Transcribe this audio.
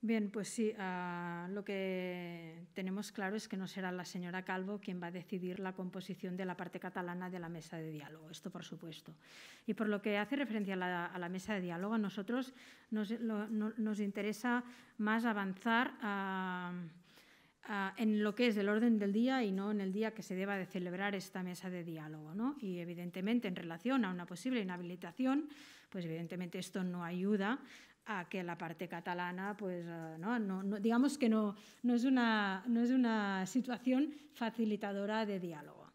Bien, pues sí, ah, lo que tenemos claro es que no será la señora Calvo quien va a decidir la composición de la parte catalana de la mesa de diálogo, esto por supuesto. Y por lo que hace referencia a la, mesa de diálogo, a nosotros nos, interesa más avanzar ah, ah, en lo que es el orden del día y no en el día que se deba de celebrar esta mesa de diálogo. ¿no? Y evidentemente en relación a una posible inhabilitación, pues evidentemente esto no ayuda a que la parte catalana, pues eh, no, digamos que no, no, es una, no es una situación facilitadora de diálogo.